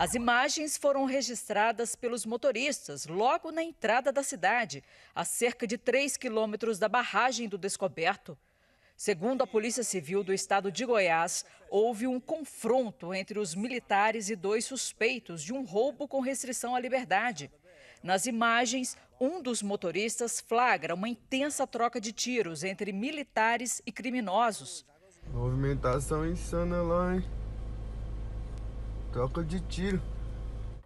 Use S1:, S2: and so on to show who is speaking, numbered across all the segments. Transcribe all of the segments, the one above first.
S1: As imagens foram registradas pelos motoristas logo na entrada da cidade, a cerca de 3 quilômetros da barragem do Descoberto. Segundo a Polícia Civil do estado de Goiás, houve um confronto entre os militares e dois suspeitos de um roubo com restrição à liberdade. Nas imagens, um dos motoristas flagra uma intensa troca de tiros entre militares e criminosos.
S2: Movimentação insana lá, hein? Troca
S1: de tiro.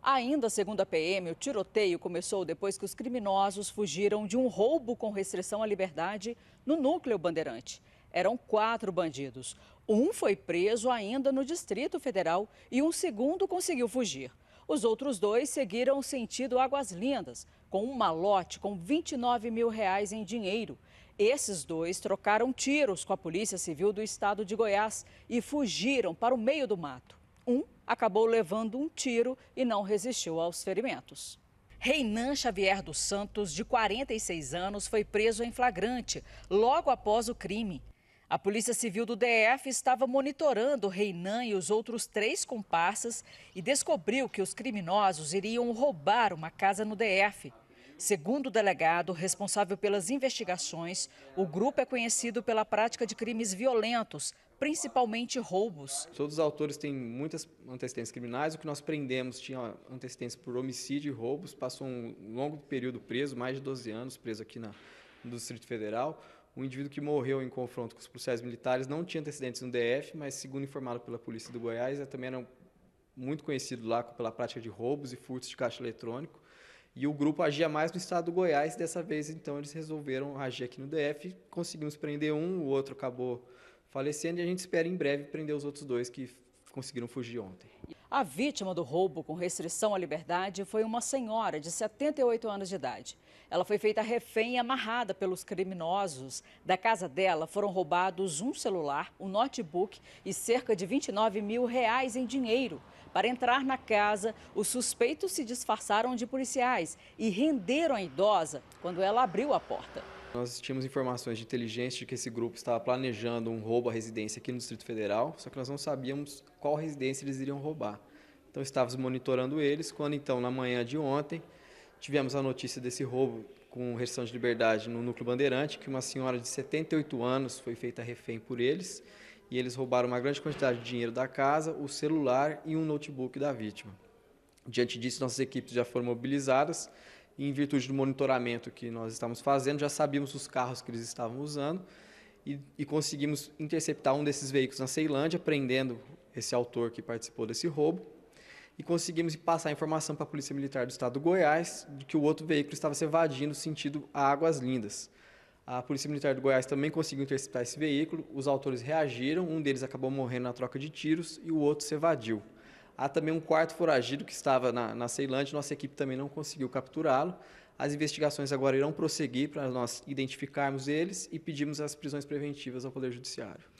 S1: Ainda segundo a PM, o tiroteio começou depois que os criminosos fugiram de um roubo com restrição à liberdade no núcleo Bandeirante. Eram quatro bandidos. Um foi preso ainda no Distrito Federal e um segundo conseguiu fugir. Os outros dois seguiram sentido Águas Lindas, com um malote com 29 mil reais em dinheiro. Esses dois trocaram tiros com a Polícia Civil do Estado de Goiás e fugiram para o meio do mato. Um acabou levando um tiro e não resistiu aos ferimentos. Reinan Xavier dos Santos, de 46 anos, foi preso em flagrante logo após o crime. A Polícia Civil do DF estava monitorando Reinan e os outros três comparsas e descobriu que os criminosos iriam roubar uma casa no DF. Segundo o delegado responsável pelas investigações, o grupo é conhecido pela prática de crimes violentos, principalmente roubos.
S2: Todos os autores têm muitas antecedentes criminais. O que nós prendemos tinha antecedentes por homicídio e roubos. Passou um longo período preso, mais de 12 anos preso aqui na, no Distrito Federal. Um indivíduo que morreu em confronto com os policiais militares não tinha antecedentes no DF, mas, segundo informado pela Polícia do Goiás, é, também era muito conhecido lá pela prática de roubos e furtos de caixa eletrônico. E o grupo agia mais no estado do Goiás, dessa vez, então, eles resolveram agir aqui no DF. Conseguimos prender um, o outro acabou falecendo e a gente espera em breve prender os outros dois que conseguiram fugir ontem.
S1: A vítima do roubo com restrição à liberdade foi uma senhora de 78 anos de idade. Ela foi feita refém e amarrada pelos criminosos. Da casa dela foram roubados um celular, um notebook e cerca de 29 mil reais em dinheiro. Para entrar na casa, os suspeitos se disfarçaram de policiais e renderam a idosa quando ela abriu a porta.
S2: Nós tínhamos informações de inteligência de que esse grupo estava planejando um roubo à residência aqui no Distrito Federal, só que nós não sabíamos qual residência eles iriam roubar. Então estávamos monitorando eles, quando então, na manhã de ontem, tivemos a notícia desse roubo com restrição de liberdade no Núcleo Bandeirante, que uma senhora de 78 anos foi feita refém por eles, e eles roubaram uma grande quantidade de dinheiro da casa, o celular e um notebook da vítima. Diante disso, nossas equipes já foram mobilizadas em virtude do monitoramento que nós estamos fazendo, já sabíamos os carros que eles estavam usando e, e conseguimos interceptar um desses veículos na Ceilândia, prendendo esse autor que participou desse roubo e conseguimos passar a informação para a Polícia Militar do Estado do Goiás de que o outro veículo estava se evadindo sentido a Águas Lindas. A Polícia Militar do Goiás também conseguiu interceptar esse veículo, os autores reagiram, um deles acabou morrendo na troca de tiros e o outro se evadiu. Há também um quarto foragido que estava na, na Ceilândia, nossa equipe também não conseguiu capturá-lo. As investigações agora irão prosseguir para nós identificarmos eles e pedirmos as prisões preventivas ao Poder Judiciário.